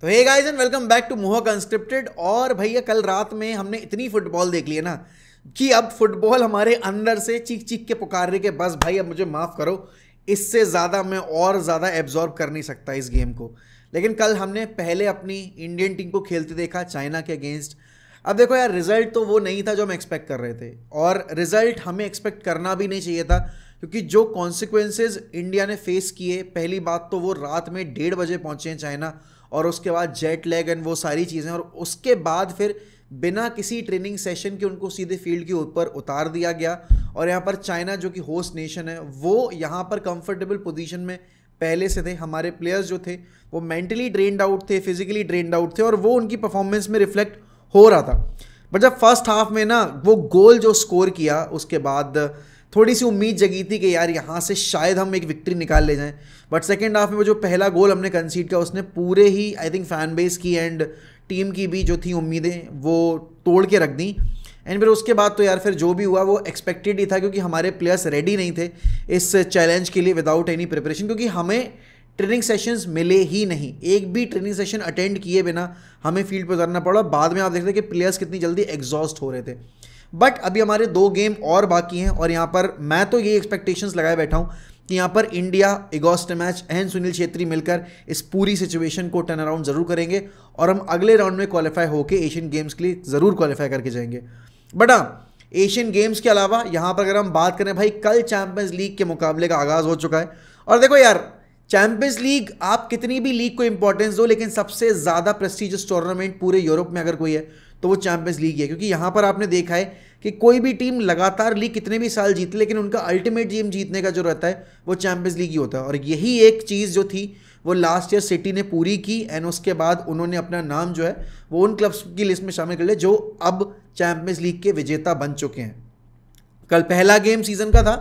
तो hey guys and welcome back to Mohak unscripted और भैया कल रात में हमने इतनी फुटबॉल देख ली है ना कि अब फुटबॉल हमारे अंदर से चीख चीख के पुकार रही के बस भाई अब मुझे माफ़ करो इससे ज़्यादा मैं और ज़्यादा एब्जॉर्ब कर नहीं सकता इस गेम को लेकिन कल हमने पहले अपनी इंडियन टीम को खेलते देखा चाइना के अगेंस्ट अब देखो यार रिजल्ट तो वो नहीं था जो हम एक्सपेक्ट कर रहे थे और रिजल्ट हमें एक्सपेक्ट करना भी नहीं चाहिए था क्योंकि जो कॉन्सिक्वेंसेज इंडिया ने फेस किए पहली बात तो वो रात में डेढ़ बजे पहुँचे हैं चाइना और उसके बाद जेट लैग एंड वो सारी चीज़ें और उसके बाद फिर बिना किसी ट्रेनिंग सेशन के उनको सीधे फील्ड के ऊपर उतार दिया गया और यहाँ पर चाइना जो कि होस्ट नेशन है वो यहाँ पर कंफर्टेबल पोजीशन में पहले से थे हमारे प्लेयर्स जो थे वो मेंटली ड्रेनड आउट थे फिजिकली ड्रेनड आउट थे और वो उनकी परफॉर्मेंस में रिफ्लेक्ट हो रहा था बट जब फर्स्ट हाफ में ना वो गोल जो स्कोर किया उसके बाद थोड़ी सी उम्मीद जगी थी कि यार यहाँ से शायद हम एक विक्ट्री निकाल ले जाएं बट सेकेंड हाफ में जो पहला गोल हमने कंसीड किया उसने पूरे ही आई थिंक फैन बेस की एंड टीम की भी जो थी उम्मीदें वो तोड़ के रख दी एंड फिर उसके बाद तो यार फिर जो भी हुआ वो एक्सपेक्टेड ही था क्योंकि हमारे प्लेयर्स रेडी नहीं थे इस चैलेंज के लिए विदाउट एनी प्रिपरेशन क्योंकि हमें ट्रेनिंग सेशंस मिले ही नहीं एक भी ट्रेनिंग सेशन अटेंड किए बिना हमें फील्ड पर उतरना पड़ा बाद में आप देख रहे कि प्लेयर्स कितनी जल्दी एग्जॉस्ट हो रहे थे बट अभी हमारे दो गेम और बाकी हैं और यहाँ पर मैं तो ये एक्सपेक्टेशंस लगाए बैठा हूँ कि यहाँ पर India against match and Sunil Chhetri मिलकर इस पूरी सिचुएशन को टर्न अराउंड जरूर करेंगे और हम अगले राउंड में क्वालिफाई होकर एशियन गेम्स के लिए ज़रूर क्वालिफाई करके जाएंगे बट हाँ एशियन गेम्स के अलावा यहाँ पर अगर हम बात करें भाई कल चैम्पियंस लीग के मुकाबले का आगाज़ हो चुका है और देखो यार चैंपियंस लीग आप कितनी भी लीग को इंपॉर्टेंस दो लेकिन सबसे ज़्यादा प्रेस्टिजियस टूर्नामेंट पूरे यूरोप में अगर कोई है तो वो चैंपियंस लीग है क्योंकि यहाँ पर आपने देखा है कि कोई भी टीम लगातार लीग कितने भी साल जीते लेकिन उनका अल्टीमेट गेम जीतने का जो रहता है वो चैंपियंस लीग ही होता है और यही एक चीज़ जो थी वो लास्ट ईयर सिटी ने पूरी की एंड उसके बाद उन्होंने अपना नाम जो है वो उन क्लब्स की लिस्ट में शामिल कर लिया जो अब चैंपियंस लीग के विजेता बन चुके हैं कल पहला गेम सीजन का था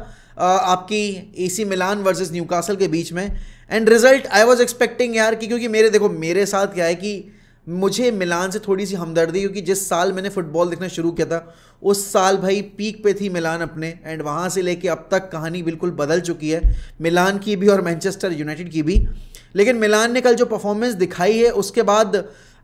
आपकी एसी मिलान वर्सेस न्यूकासल के बीच में and result I was expecting यार कि क्योंकि मेरे देखो मेरे साथ क्या है कि मुझे मिलान से थोड़ी सी हमदर्दी क्योंकि जिस साल मैंने फुटबॉल देखना शुरू किया था उस साल भाई पीक पे थी मिलान अपने एंड वहाँ से लेके अब तक कहानी बिल्कुल बदल चुकी है मिलान की भी और मैनचेस्टर यूनाइटेड की भी लेकिन मिलान ने कल जो परफॉर्मेंस दिखाई है उसके बाद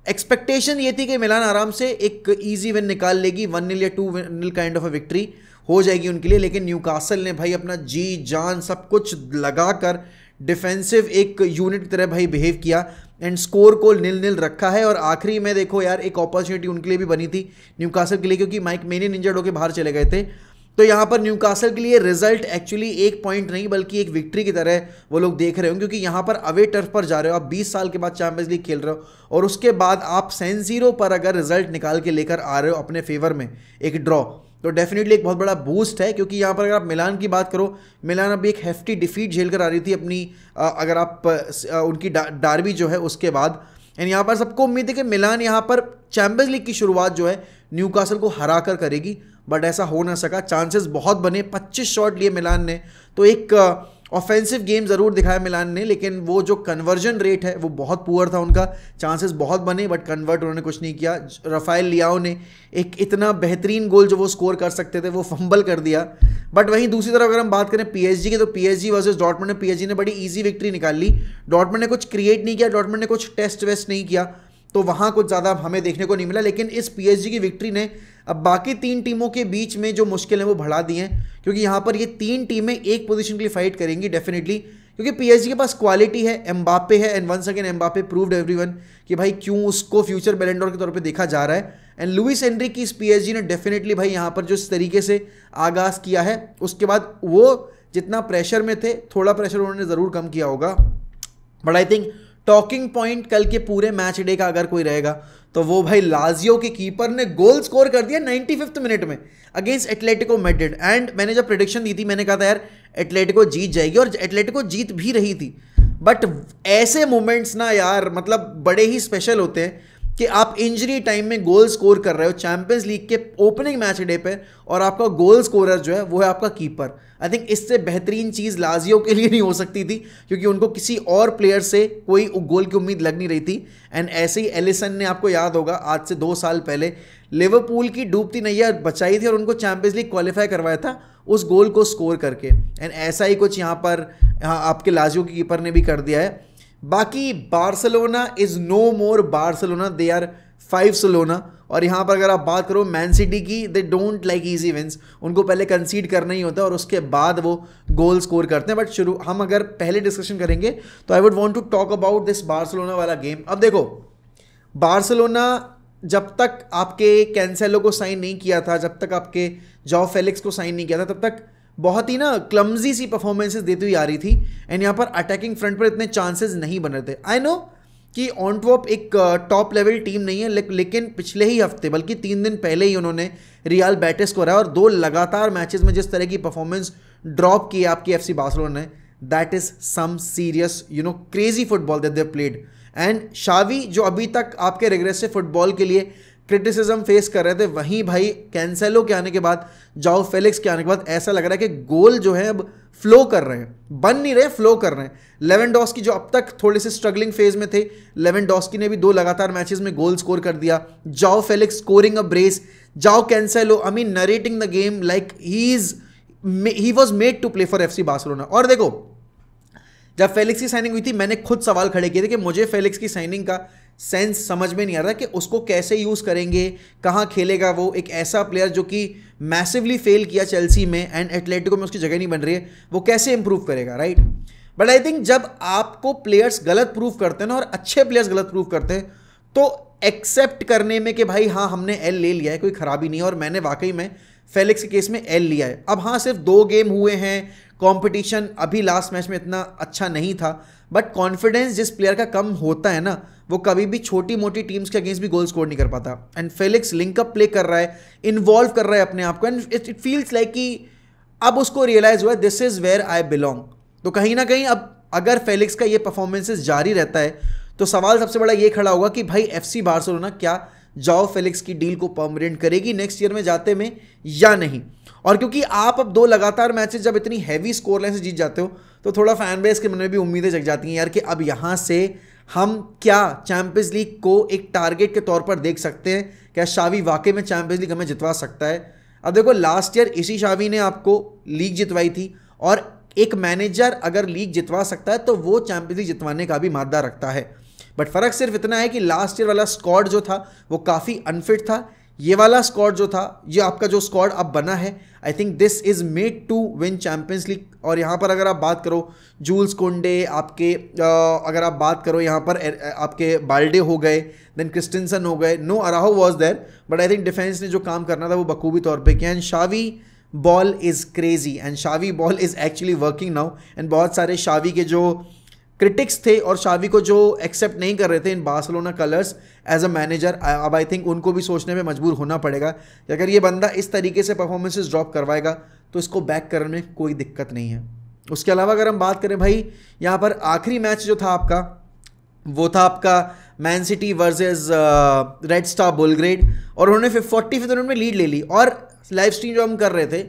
एक्सपेक्टेशन ये थी कि मिलान आराम से एक ईजी विन निकाल लेगी वन नील या two nil kind of a victory हो जाएगी उनके लिए लेकिन न्यूकासल ने भाई अपना जी जान सब कुछ लगा कर डिफेंसिव एक यूनिट की तरह भाई बिहेव किया एंड स्कोर को नील निल रखा है और आखिरी में देखो यार एक अपॉर्चुनिटी उनके लिए भी बनी थी न्यूकासल के लिए क्योंकि माइक मेनिन इंजर्ड होकर बाहर चले गए थे तो यहाँ पर न्यूकासल के लिए रिजल्ट एक्चुअली एक पॉइंट नहीं बल्कि एक विक्ट्री की तरह वो लोग देख रहे हो क्योंकि यहाँ पर अवे टर्फ पर जा रहे हो आप 20 साल के बाद चैंपियंस लीग खेल रहे हो और उसके बाद आप सैन जीरो पर अगर रिजल्ट निकाल के लेकर आ रहे हो अपने फेवर में एक ड्रॉ तो डेफिनेटली एक बहुत बड़ा बूस्ट है क्योंकि यहाँ पर अगर आप मिलान की बात करो मिलान अभी एक हेफ्टी डिफीट झेल कर आ रही थी अपनी अगर आप उनकी डारवी जो है उसके बाद एंड यहाँ पर सबको उम्मीद है कि मिलान यहाँ पर चैम्पियंस लीग की शुरुआत जो है न्यू कासल को हरा कर करेगी बट ऐसा हो ना सका चांसेस बहुत बने 25 शॉट लिए मिलान ने तो एक ऑफेंसिव गेम ज़रूर दिखाया मिलान ने लेकिन वो जो कन्वर्जन रेट है वो बहुत पुअर था उनका चांसेस बहुत बने बट कन्वर्ट उन्होंने कुछ नहीं किया रफ़ाइल लियाओ ने एक इतना बेहतरीन गोल जो वो स्कोर कर सकते थे वो फंबल कर दिया बट वहीं दूसरी तरफ अगर हम बात करें पीएचजी की तो पीएचजी वर्सेस डॉटमेंट ने पीएचजी ने बड़ी ईजी विक्ट्री निकाल ली डॉटमेंट ने कुछ क्रिएट नहीं किया डॉटमेंट ने कुछ टेस्ट वेस्ट नहीं किया तो वहाँ कुछ ज़्यादा हमें देखने को नहीं मिला लेकिन इस पीएसजी की विक्ट्री ने अब बाकी तीन टीमों के बीच में जो मुश्किल है वो बढ़ा दी हैं क्योंकि यहाँ पर ये तीन टीमें एक पोजीशन के लिए फाइट करेंगी डेफिनेटली क्योंकि पीएसजी के पास क्वालिटी है एम्बापे है and once again Mbappe proved everyone कि भाई क्यों उसको फ्यूचर बैलेंडोर के तौर पे देखा जा रहा है एंड लुइस एनरी की इस पीएसजी ने डेफिनेटली भाई यहाँ पर जिस तरीके से आगाज़ किया है उसके बाद वो जितना प्रेशर में थे थोड़ा प्रेशर उन्होंने ज़रूर कम किया होगा but I think talking point कल के पूरे मैच डे का अगर कोई रहेगा तो वो भाई लाजियो के कीपर ने गोल स्कोर कर दिया नाइन्टी फिफ्थ मिनट में अगेंस्ट एटलेटिको मेडिड एंड मैंने जब प्रडिक्शन दी थी मैंने कहा था यार एटलेटिको जीत जाएगी और एटलेटिको जीत भी रही थी बट ऐसे मोमेंट्स ना यार मतलब बड़े ही स्पेशल होते हैं कि आप इंजरी टाइम में गोल स्कोर कर रहे हो चैंपियंस लीग के ओपनिंग मैच डे पे और आपका गोल स्कोरर जो है वो है आपका कीपर आई थिंक इससे बेहतरीन चीज़ लाजियो के लिए नहीं हो सकती थी क्योंकि उनको किसी और प्लेयर से कोई गोल की उम्मीद लग नहीं रही थी एंड ऐसे ही एलिसन ने आपको याद होगा आज से दो साल पहले लिवरपूल की डूबती नैया बचाई थी और उनको चैंपियंस लीग क्वालिफाई करवाया था उस गोल को स्कोर करके एंड ऐसा ही कुछ यहाँ पर आपके लाजियो के कीपर ने भी कर दिया है बाकी Barcelona is no more Barcelona they are five सलोना और यहाँ पर अगर आप बात करो मैन सिटी की they don't like easy wins उनको पहले कंसीड करना ही होता है और उसके बाद वो गोल स्कोर करते हैं बट शुरू हम अगर पहले डिस्कशन करेंगे तो I would want to talk about this Barcelona वाला गेम अब देखो बार्सलोना जब तक आपके कैंसेलो को साइन नहीं किया था जब तक आपके जॉ फेलिक्स को साइन नहीं किया था तब तक बहुत ही ना क्लमजी सी परफॉर्मेंसेज देती हुई आ रही थी एंड यहाँ पर अटैकिंग फ्रंट पर इतने चांसेस नहीं बन रहे थे आई नो कि ऑनटॉप एक टॉप लेवल टीम नहीं है ले, लेकिन पिछले ही हफ्ते बल्कि तीन दिन पहले ही उन्होंने रियाल बैटेस को रहा और दो लगातार मैचेस में जिस तरह की परफॉर्मेंस ड्रॉप की आपकी एफ सी ने that is some serious you know crazy football that they played and Xavi जो अभी तक आपके रेग्रेसिव फुटबॉल के लिए क्रिटिसिज्म फेस कर रहे थे वहीं भाई कैंसेलो के आने के बाद जाओ फेलिक्स के आने के बाद ऐसा लग रहा है कि गोल जो है अब फ्लो कर रहे हैं बन नहीं रहे फ्लो कर रहे हैं लेवन डॉस्की जो अब तक थोड़े से स्ट्रगलिंग फेज में थे लेवन डॉस्की ने भी दो लगातार मैचेस में गोल स्कोर कर दिया जाओ फेलिक्स स्कोरिंग अ ब्रेस जाओ Cancelo I mean narrating the game like he is he was made to play for F C और देखो जब फेलिक्स की साइनिंग हुई थी मैंने खुद सवाल खड़े किए थे कि मुझे फेलिक्स की साइनिंग का सेंस समझ में नहीं आ रहा कि उसको कैसे यूज़ करेंगे कहाँ खेलेगा वो एक ऐसा प्लेयर जो कि मैसिवली फेल किया चेल्सी में एंड एटलेटिको में उसकी जगह नहीं बन रही है वो कैसे इंप्रूव करेगा राइट बट आई थिंक जब आपको प्लेयर्स गलत प्रूव करते हैं ना और अच्छे प्लेयर्स गलत प्रूव करते हैं तो एक्सेप्ट करने में कि भाई हाँ हमने एल ले लिया है कोई खराबी नहीं है और मैंने वाकई में फेलिक्स के केस में एल लिया है अब हाँ सिर्फ दो गेम हुए हैं कंपटीशन अभी लास्ट मैच में इतना अच्छा नहीं था बट कॉन्फिडेंस जिस प्लेयर का कम होता है ना वो कभी भी छोटी मोटी टीम्स के अगेंस्ट भी गोल स्कोर नहीं कर पाता एंड फेलिक्स लिंकअप प्ले कर रहा है इन्वॉल्व कर रहा है अपने आप को and it it feels like कि अब उसको रियलाइज हुआ है this is where I belong तो कहीं ना कहीं अब अगर फेलिक्स का ये परफॉर्मेंसेस जारी रहता है तो सवाल सबसे बड़ा ये खड़ा होगा कि भाई एफ सी बार्सोलोना क्या जाओ फेलिक्स की डील को परमानेंट करेगी नेक्स्ट ईयर में जाते में या नहीं और क्योंकि आप अब दो लगातार मैचेस जब इतनी हैवी स्कोर लाइन से जीत जाते हो तो थोड़ा फैन बेस के मन में भी उम्मीदें जग जाती हैं यार कि अब यहाँ से हम क्या चैंपियंस लीग को एक टारगेट के तौर पर देख सकते हैं क्या शावी वाकई में चैंपियंस लीग हमें जितवा सकता है अब देखो लास्ट ईयर इसी शावी ने आपको लीग जितवाई थी और एक मैनेजर अगर लीग जितवा सकता है तो वो चैंपियंस लीग जितवाने का भी मादा रखता है बट फर्क सिर्फ इतना है कि लास्ट ईयर वाला स्कॉड जो था वो काफ़ी अनफिट था ये वाला स्कॉड जो था ये आपका जो स्कॉड अब बना है I think this is made to win Champions League और यहाँ पर अगर आप बात करो जूल्स कोंडे आपके आ, अगर आप बात करो यहाँ पर आपके बाल्डे हो गए देन क्रिस्टिनसन हो गए no Araujo was there but I think defence ने जो काम करना था वो बखूबी तौर पर किया and Xavi ball is crazy and Xavi ball is actually working now and बहुत सारे शावी के जो क्रिटिक्स थे और शावी को जो एक्सेप्ट नहीं कर रहे थे in Barcelona colours as a manager अब आई थिंक उनको भी सोचने में मजबूर होना पड़ेगा कि अगर ये बंदा इस तरीके से परफॉर्मेंसेस ड्रॉप करवाएगा तो इसको बैक करने में कोई दिक्कत नहीं है उसके अलावा अगर हम बात करें भाई यहाँ पर आखिरी मैच जो था आपका वो था आपका Man City versus Red Star Belgrade और उन्होंने फोर्टी फिफ्थ उन्होंने में लीड ले ली और लाइव स्ट्रीम जो हम कर रहे थे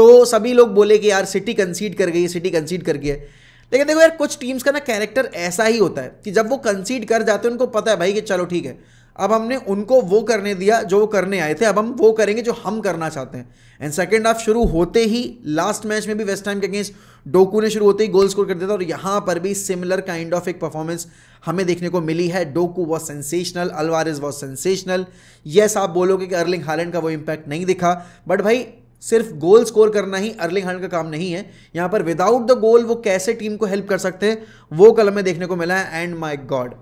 तो सभी लोग बोले कि यार सिटी कंसीड कर गई सिटी कंसीड कर गई है लेकिन देखो यार कुछ टीम्स का ना कैरेक्टर ऐसा ही होता है कि जब वो कंसीड कर जाते हैं उनको पता है भाई कि चलो ठीक है अब हमने उनको वो करने दिया जो वो करने आए थे अब हम वो करेंगे जो हम करना चाहते हैं एंड सेकेंड हाफ शुरू होते ही लास्ट मैच में भी वेस्ट टाइम के अगेंस्ट डोकू ने शुरू होते ही गोल स्कोर कर दिया था और यहाँ पर भी सिमिलर काइंड ऑफ एक परफॉर्मेंस हमें देखने को मिली है Doku was sensational Alvarez is was sensational yes आप बोलोगे कि अर्लिंग हालैंड का वो इम्पैक्ट नहीं दिखा बट भाई सिर्फ गोल स्कोर करना ही अर्लिंग हंड का काम नहीं है यहां पर विदाउट द गोल वो कैसे टीम को हेल्प कर सकते हैं वो कल हमें देखने को मिला है एंड माई गॉड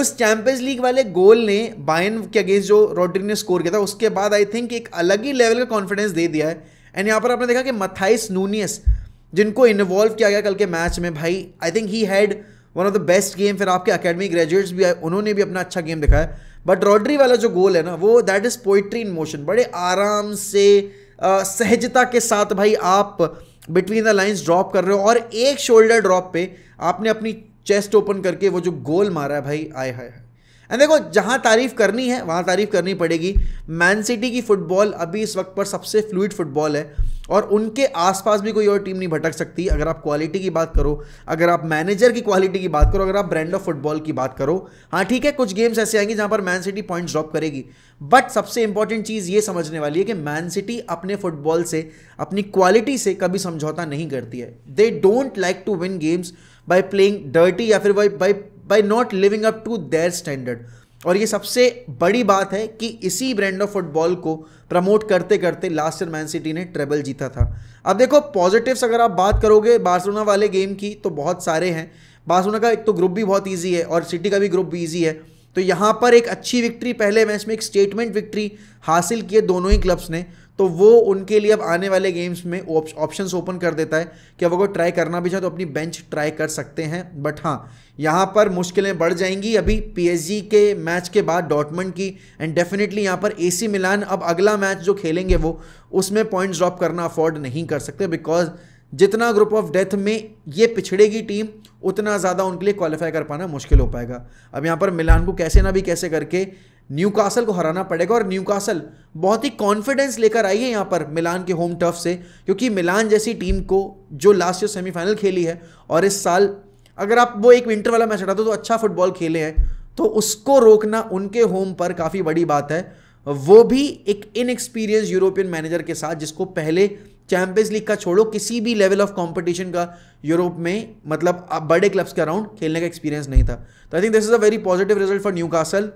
उस चैंपियंस लीग वाले गोल ने बायन के अगेंस्ट जो रॉड्रिक ने स्कोर किया था उसके बाद आई थिंक एक अलग ही लेवल का कॉन्फिडेंस दे दिया है एंड यहां पर आपने देखा कि मथाइस नूनियस जिनको इन्वॉल्व किया गया कल के मैच में भाई I think he had one of the best game फिर आपके अकेडमी ग्रेजुएट्स भी आए उन्होंने भी अपना अच्छा गेम दिखाया बट रॉड्री वाला जो गोल है ना वो that is poetry in motion बड़े आराम से सहजता के साथ भाई आप बिटवीन द लाइंस ड्रॉप कर रहे हो और एक शोल्डर ड्रॉप पे आपने अपनी चेस्ट ओपन करके वो जो गोल मारा है भाई आए हाय हाय एंड देखो जहाँ तारीफ करनी है वहाँ तारीफ करनी पड़ेगी मैन सिटी की फुटबॉल अभी इस वक्त पर सबसे फ्लूड फुटबॉल है और उनके आसपास भी कोई और टीम नहीं भटक सकती अगर आप क्वालिटी की बात करो अगर आप मैनेजर की क्वालिटी की बात करो अगर आप ब्रांड ऑफ फुटबॉल की बात करो हाँ ठीक है कुछ गेम्स ऐसे आएंगे जहाँ पर मैन सिटी पॉइंट्स ड्रॉप करेगी बट सबसे इंपॉर्टेंट चीज़ ये समझने वाली है कि मैन सिटी अपने फुटबॉल से अपनी क्वालिटी से कभी समझौता नहीं करती है they don't like to win games by playing dirty या फिर by by not living up to their standard और ये सबसे बड़ी बात है कि इसी ब्रांड ऑफ फुटबॉल को प्रमोट करते करते लास्ट ईयर मैन सिटी ने ट्रेबल जीता था अब देखो पॉजिटिव्स अगर आप बात करोगे बार्सिलोना वाले गेम की तो बहुत सारे हैं बार्सिलोना का एक तो ग्रुप भी बहुत ईजी है और सिटी का भी ग्रुप भी ईजी है तो यहाँ पर एक अच्छी विक्ट्री पहले मैच में एक स्टेटमेंट विक्ट्री हासिल किए दोनों ही क्लब्स ने तो वो उनके लिए अब आने वाले गेम्स में ऑप्शन ओपन कर देता है कि अब अगर ट्राई करना भी चाहे तो अपनी बेंच ट्राई कर सकते हैं बट हाँ यहाँ पर मुश्किलें बढ़ जाएंगी अभी पी के मैच के बाद डॉटमंड की एंड डेफिनेटली यहाँ पर ए मिलान अब अगला मैच जो खेलेंगे वो उसमें पॉइंट ड्रॉप करना अफोर्ड नहीं कर सकते बिकॉज जितना ग्रुप ऑफ डेथ में ये पिछड़ेगी टीम उतना ज़्यादा उनके लिए क्वालिफाई कर पाना मुश्किल हो पाएगा अब यहाँ पर मिलान को कैसे ना भी कैसे करके न्यूकासल को हराना पड़ेगा और न्यूकासल बहुत ही कॉन्फिडेंस लेकर आई है यहाँ पर मिलान के होम टफ से क्योंकि मिलान जैसी टीम को जो लास्ट ईयर सेमीफाइनल खेली है और इस साल अगर आप वो एक विंटर वाला मैच हटाते हो तो अच्छा फुटबॉल खेले हैं तो उसको रोकना उनके होम पर काफ़ी बड़ी बात है वो भी एक इनएक्सपीरियंस यूरोपियन मैनेजर के साथ जिसको पहले चैंपियंस लीग का छोड़ो किसी भी लेवल ऑफ कंपटीशन का यूरोप में मतलब बड़े क्लब्स के अराउंड खेलने का एक्सपीरियंस नहीं था तो I think this is a very positive result for Newcastle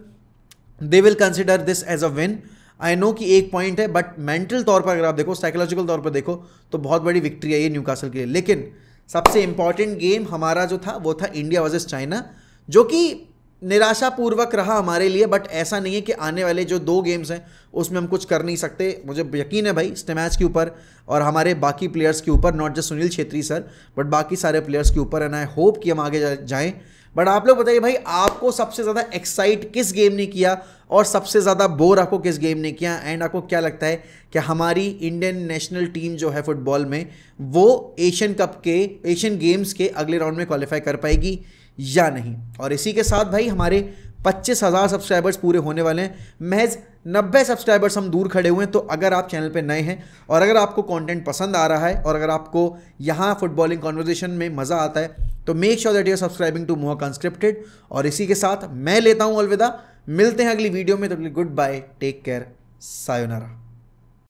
they will consider this as a win I know कि एक पॉइंट है बट मेंटल तौर पर अगर आप देखो साइकोलॉजिकल तौर पर देखो तो बहुत बड़ी विक्ट्री है ये न्यूकासल के लिए लेकिन सबसे इंपॉर्टेंट गेम हमारा जो था वो था इंडिया वर्सेज चाइना जो कि निराशापूर्वक रहा हमारे लिए बट ऐसा नहीं है कि आने वाले जो दो गेम्स हैं उसमें हम कुछ कर नहीं सकते मुझे यकीन है भाई स्टेमैच के ऊपर और हमारे बाकी प्लेयर्स के ऊपर not just Sunil Chhetri sir but बाकी सारे प्लेयर्स के ऊपर एंड आई होप कि हम आगे जाएं बट आप लोग बताइए भाई आपको सबसे ज़्यादा एक्साइट किस गेम ने किया और सबसे ज़्यादा बोर आपको किस गेम ने किया एंड आपको क्या लगता है कि हमारी इंडियन नेशनल टीम जो है फुटबॉल में वो एशियन कप के एशियन गेम्स के अगले राउंड में क्वालिफाई कर पाएगी या नहीं और इसी के साथ भाई हमारे पच्चीस हज़ार सब्सक्राइबर्स पूरे होने वाले हैं महज नब्बे सब्सक्राइबर्स हम दूर खड़े हुए हैं तो अगर आप चैनल पे नए हैं और अगर आपको कंटेंट पसंद आ रहा है और अगर आपको यहाँ फुटबॉलिंग कॉन्वर्जेशन में मज़ा आता है तो make sure that are subscribing to Mohak unscripted और इसी के साथ मैं लेता हूँ अलविदा मिलते हैं अगली वीडियो में तो good bye take care sayonara